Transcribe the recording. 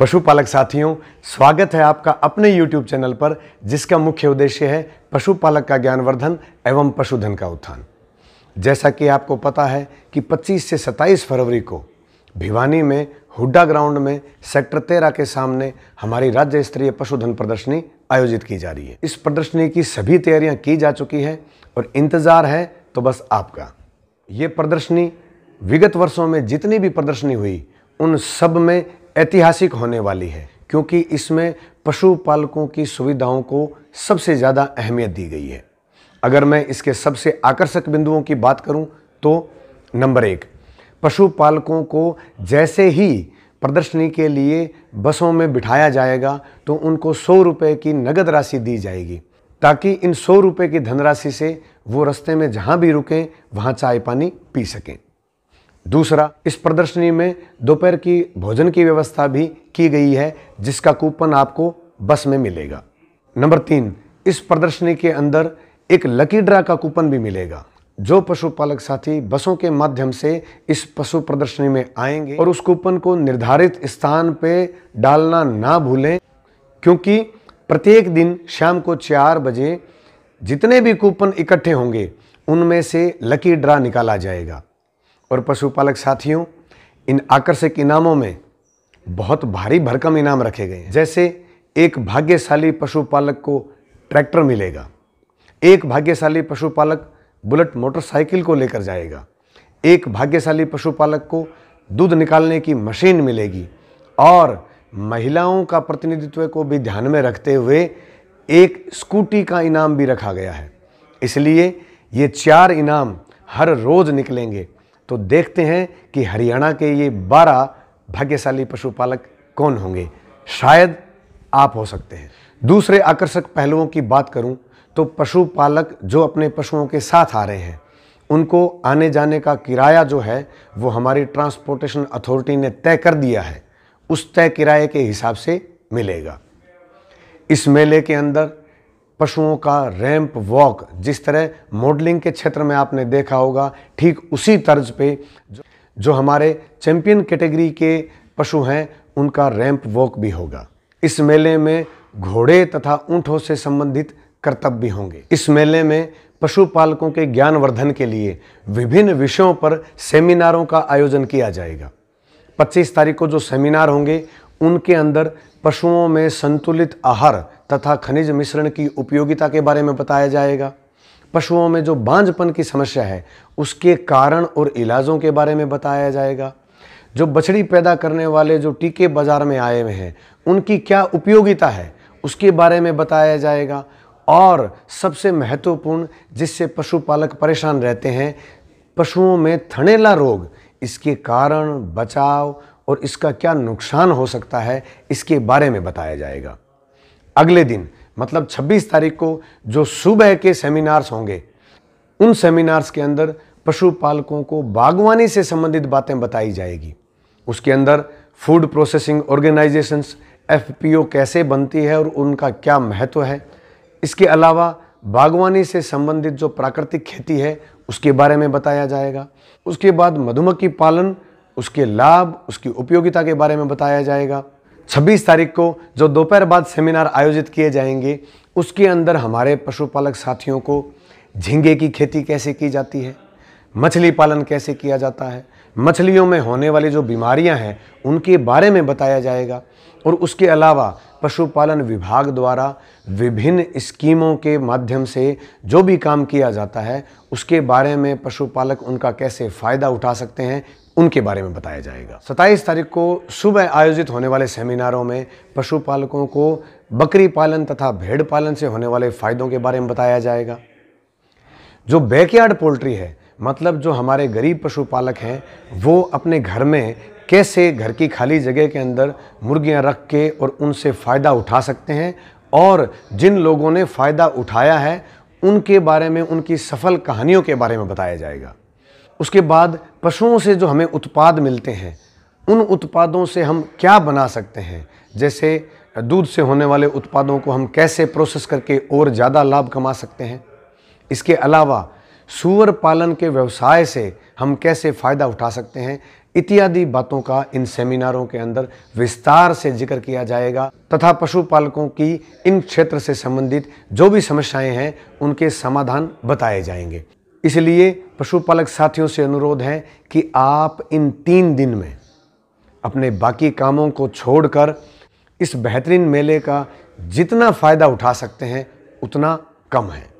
पशुपालक साथियों स्वागत है आपका अपने YouTube चैनल पर जिसका मुख्य उद्देश्य है पशुपालक का ज्ञानवर्धन एवं पशुधन का उत्थान जैसा कि आपको पता है कि 25 से 27 फरवरी को भिवानी में हुड्डा ग्राउंड में सेक्टर तेरह के सामने हमारी राज्य स्तरीय पशुधन प्रदर्शनी आयोजित की जा रही है इस प्रदर्शनी की सभी तैयारियां की जा चुकी है और इंतज़ार है तो बस आपका ये प्रदर्शनी विगत वर्षों में जितनी भी प्रदर्शनी हुई उन सब में ऐतिहासिक होने वाली है क्योंकि इसमें पशुपालकों की सुविधाओं को सबसे ज़्यादा अहमियत दी गई है अगर मैं इसके सबसे आकर्षक बिंदुओं की बात करूं तो नंबर एक पशुपालकों को जैसे ही प्रदर्शनी के लिए बसों में बिठाया जाएगा तो उनको सौ रुपये की नगद राशि दी जाएगी ताकि इन सौ रुपये की धनराशि से वो रस्ते में जहाँ भी रुकें वहाँ चाय पानी पी सकें दूसरा इस प्रदर्शनी में दोपहर की भोजन की व्यवस्था भी की गई है जिसका कूपन आपको बस में मिलेगा नंबर तीन इस प्रदर्शनी के अंदर एक लकी ड्रा का कूपन भी मिलेगा जो पशुपालक साथी बसों के माध्यम से इस पशु प्रदर्शनी में आएंगे और उस कूपन को निर्धारित स्थान पे डालना ना भूलें क्योंकि प्रत्येक दिन शाम को चार बजे जितने भी कूपन इकट्ठे होंगे उनमें से लकी ड्रा निकाला जाएगा और पशुपालक साथियों इन आकर्षक इनामों में बहुत भारी भरकम इनाम रखे गए हैं जैसे एक भाग्यशाली पशुपालक को ट्रैक्टर मिलेगा एक भाग्यशाली पशुपालक बुलेट मोटरसाइकिल को लेकर जाएगा एक भाग्यशाली पशुपालक को दूध निकालने की मशीन मिलेगी और महिलाओं का प्रतिनिधित्व को भी ध्यान में रखते हुए एक स्कूटी का इनाम भी रखा गया है इसलिए ये चार इनाम हर रोज़ निकलेंगे तो देखते हैं कि हरियाणा के ये बारह भाग्यशाली पशुपालक कौन होंगे शायद आप हो सकते हैं दूसरे आकर्षक पहलुओं की बात करूं तो पशुपालक जो अपने पशुओं के साथ आ रहे हैं उनको आने जाने का किराया जो है वो हमारी ट्रांसपोर्टेशन अथॉरिटी ने तय कर दिया है उस तय किराए के हिसाब से मिलेगा इस मेले के अंदर पशुओं का रैंप वॉक जिस तरह मॉडलिंग के क्षेत्र में आपने देखा होगा ठीक उसी तर्ज पे जो हमारे चैंपियन कैटेगरी के पशु हैं उनका रैंप वॉक भी होगा इस मेले में घोड़े तथा ऊँटों से संबंधित कर्तव्य भी होंगे इस मेले में पशुपालकों के ज्ञानवर्धन के लिए विभिन्न विषयों पर सेमिनारों का आयोजन किया जाएगा 25 तारीख को जो सेमिनार होंगे उनके अंदर पशुओं में संतुलित आहार तथा खनिज मिश्रण की उपयोगिता के बारे में बताया जाएगा पशुओं में जो बांझपन की समस्या है उसके कारण और इलाजों के बारे में बताया जाएगा जो बछड़ी पैदा करने वाले जो टीके बाज़ार में आए हुए हैं उनकी क्या उपयोगिता है उसके बारे में बताया जाएगा और सबसे महत्वपूर्ण जिससे पशुपालक परेशान रहते हैं पशुओं में थनेला रोग इसके कारण बचाव और इसका क्या नुकसान हो सकता है इसके बारे में बताया जाएगा अगले दिन मतलब 26 तारीख को जो सुबह के सेमिनार्स होंगे उन सेमिनार्स के अंदर पशुपालकों को बागवानी से संबंधित बातें बताई जाएगी उसके अंदर फूड प्रोसेसिंग ऑर्गेनाइजेशंस एफपीओ कैसे बनती है और उनका क्या महत्व है इसके अलावा बागवानी से संबंधित जो प्राकृतिक खेती है उसके बारे में बताया जाएगा उसके बाद मधुमक्खी पालन उसके लाभ उसकी उपयोगिता के बारे में बताया जाएगा 26 तारीख को जो दोपहर बाद सेमिनार आयोजित किए जाएंगे उसके अंदर हमारे पशुपालक साथियों को झींगे की खेती कैसे की जाती है मछली पालन कैसे किया जाता है मछलियों में होने वाली जो बीमारियां हैं उनके बारे में बताया जाएगा और उसके अलावा पशुपालन विभाग द्वारा विभिन्न स्कीमों के माध्यम से जो भी काम किया जाता है उसके बारे में पशुपालक उनका कैसे फ़ायदा उठा सकते हैं उनके बारे में बताया जाएगा 27 तारीख को सुबह आयोजित होने वाले सेमिनारों में पशुपालकों को बकरी पालन तथा भेड़ पालन से होने वाले फ़ायदों के बारे में बताया जाएगा जो बैकयार्ड पोल्ट्री है मतलब जो हमारे गरीब पशुपालक हैं वो अपने घर में कैसे घर की खाली जगह के अंदर मुर्गियां रख के और उनसे फ़ायदा उठा सकते हैं और जिन लोगों ने फ़ायदा उठाया है उनके बारे में उनकी सफल कहानियों के बारे में बताया जाएगा उसके बाद पशुओं से जो हमें उत्पाद मिलते हैं उन उत्पादों से हम क्या बना सकते हैं जैसे दूध से होने वाले उत्पादों को हम कैसे प्रोसेस करके और ज़्यादा लाभ कमा सकते हैं इसके अलावा सूअर पालन के व्यवसाय से हम कैसे फ़ायदा उठा सकते हैं इत्यादि बातों का इन सेमिनारों के अंदर विस्तार से जिक्र किया जाएगा तथा पशुपालकों की इन क्षेत्र से संबंधित जो भी समस्याएं हैं उनके समाधान बताए जाएंगे इसलिए पशुपालक साथियों से अनुरोध है कि आप इन तीन दिन में अपने बाकी कामों को छोड़कर इस बेहतरीन मेले का जितना फ़ायदा उठा सकते हैं उतना कम है